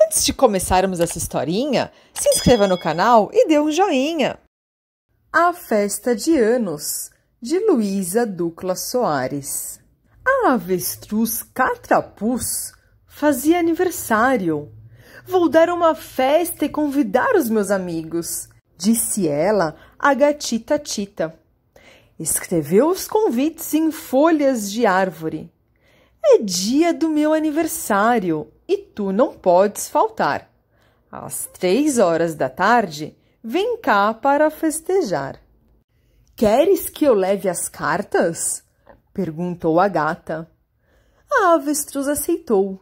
Antes de começarmos essa historinha, se inscreva no canal e dê um joinha. A Festa de Anos, de Luísa Ducla Soares. A avestruz Catrapuz fazia aniversário. Vou dar uma festa e convidar os meus amigos, disse ela à gatita Tita. Escreveu os convites em folhas de árvore é dia do meu aniversário e tu não podes faltar. Às três horas da tarde, vem cá para festejar. Queres que eu leve as cartas? perguntou a gata. A avestruz aceitou.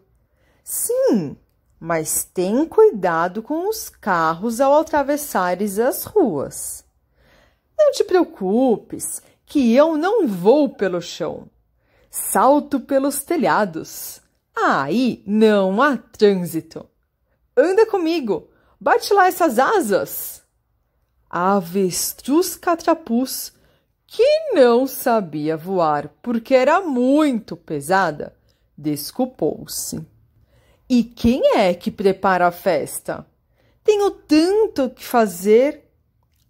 Sim, mas tem cuidado com os carros ao atravessares as ruas. Não te preocupes, que eu não vou pelo chão salto pelos telhados. Aí não há trânsito. Anda comigo, bate lá essas asas. Avestruz catrapuz, que não sabia voar porque era muito pesada, desculpou-se. E quem é que prepara a festa? Tenho tanto que fazer.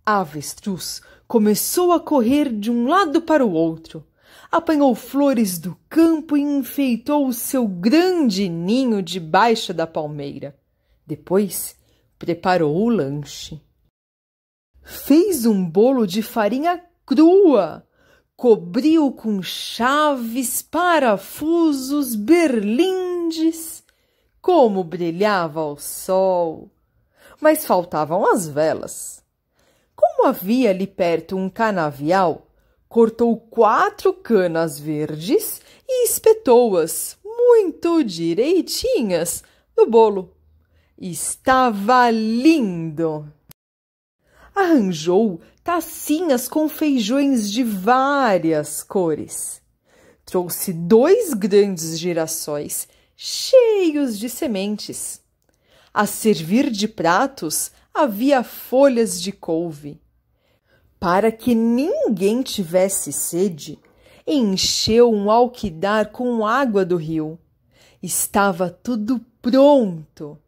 A avestruz começou a correr de um lado para o outro apanhou flores do campo e enfeitou o seu grande ninho debaixo da palmeira. Depois preparou o lanche. Fez um bolo de farinha crua, cobriu com chaves, parafusos, berlindes. Como brilhava o sol! Mas faltavam as velas. Como havia ali perto um canavial, cortou quatro canas verdes e espetou-as muito direitinhas no bolo. Estava lindo! Arranjou tacinhas com feijões de várias cores. Trouxe dois grandes girassóis cheios de sementes. A servir de pratos havia folhas de couve para que ninguém tivesse sede, encheu um alquidar com água do rio. Estava tudo pronto.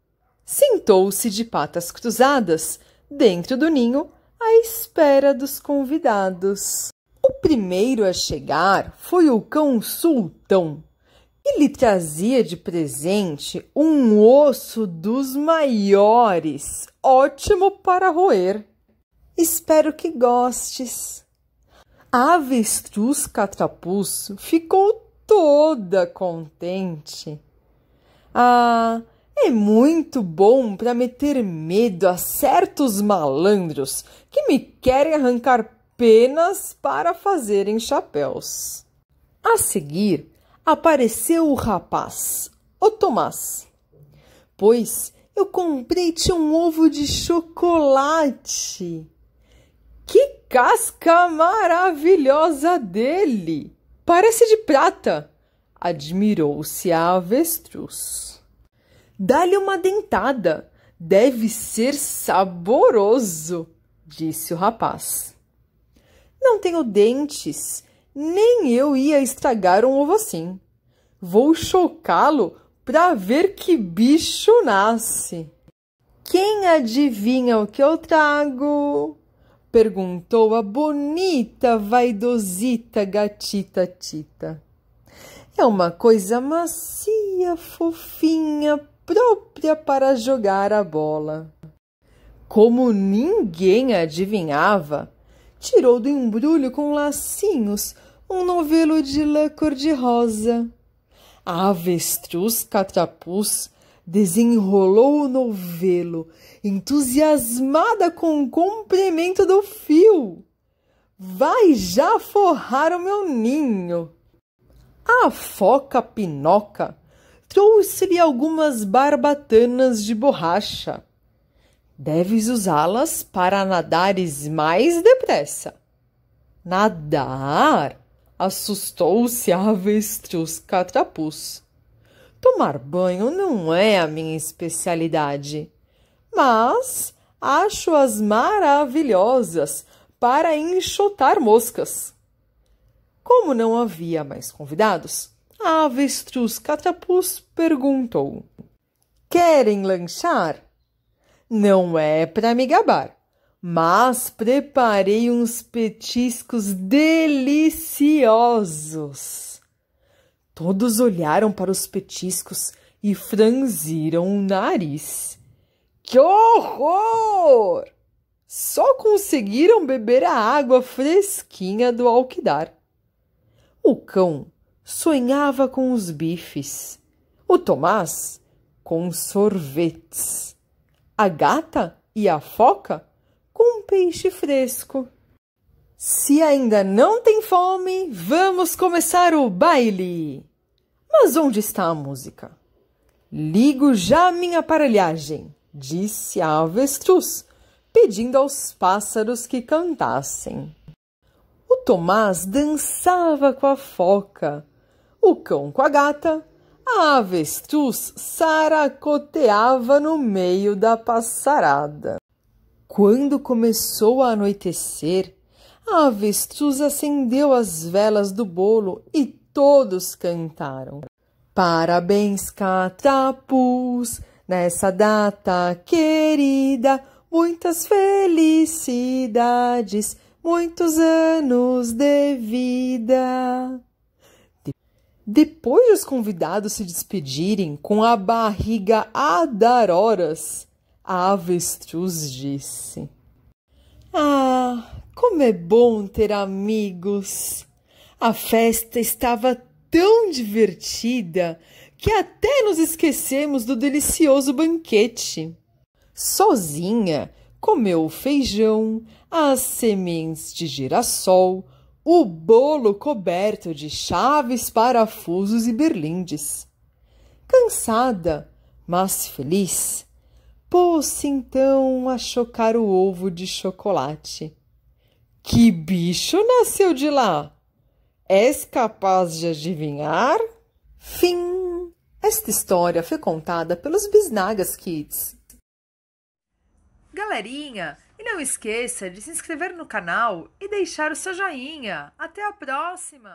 Sentou-se de patas cruzadas dentro do ninho à espera dos convidados. O primeiro a chegar foi o cão Sultão, que lhe trazia de presente um osso dos maiores, ótimo para roer. Espero que gostes. A avestruz catapuço ficou toda contente. Ah, é muito bom para meter medo a certos malandros que me querem arrancar penas para fazerem chapéus. A seguir apareceu o rapaz, o Tomás. Pois eu comprei-te um ovo de chocolate. Que casca maravilhosa dele! Parece de prata! Admirou-se a avestruz. Dá-lhe uma dentada. Deve ser saboroso, disse o rapaz. Não tenho dentes, nem eu ia estragar um ovo assim. Vou chocá-lo para ver que bicho nasce. Quem adivinha o que eu trago? perguntou a bonita, vaidosita gatita Tita. É uma coisa macia, fofinha, própria para jogar a bola. Como ninguém adivinhava, tirou do embrulho com lacinhos um novelo de lã cor-de-rosa. A avestruz catrapuz desenrolou o novelo, entusiasmada com o comprimento do fio. Vai já forrar o meu ninho. A foca pinoca trouxe-lhe algumas barbatanas de borracha. Deves usá-las para nadares mais depressa. Nadar? Assustou-se a avestruz catrapuz. Tomar banho não é a minha especialidade, mas acho-as maravilhosas para enxotar moscas. Como não havia mais convidados, a avestruz catapuz perguntou: Querem lanchar? Não é para me gabar, mas preparei uns petiscos deliciosos. Todos olharam para os petiscos e franziram o nariz. Que horror! Só conseguiram beber a água fresquinha do alquidar. O cão sonhava com os bifes, o Tomás com sorvetes, a gata e a foca com peixe fresco. Se ainda não tem fome, vamos começar o baile! Mas onde está a música? Ligo já minha aparelhagem, disse a avestruz, pedindo aos pássaros que cantassem. O Tomás dançava com a foca, o cão com a gata, a avestruz saracoteava no meio da passarada. Quando começou a anoitecer, a avestruz acendeu as velas do bolo e todos cantaram. Parabéns, Catapus, nessa data querida, muitas felicidades, muitos anos de vida. Depois dos convidados se despedirem com a barriga a dar horas, a avestruz disse: Ah, como é bom ter amigos! A festa estava tão divertida que até nos esquecemos do delicioso banquete. Sozinha, comeu o feijão, as sementes de girassol, o bolo coberto de chaves, parafusos e berlindes. Cansada, mas feliz, pôs-se então a chocar o ovo de chocolate. Que bicho nasceu de lá! És capaz de adivinhar? Fim! Esta história foi contada pelos Bisnagas Kids. Galerinha, e não esqueça de se inscrever no canal e deixar o seu joinha. Até a próxima!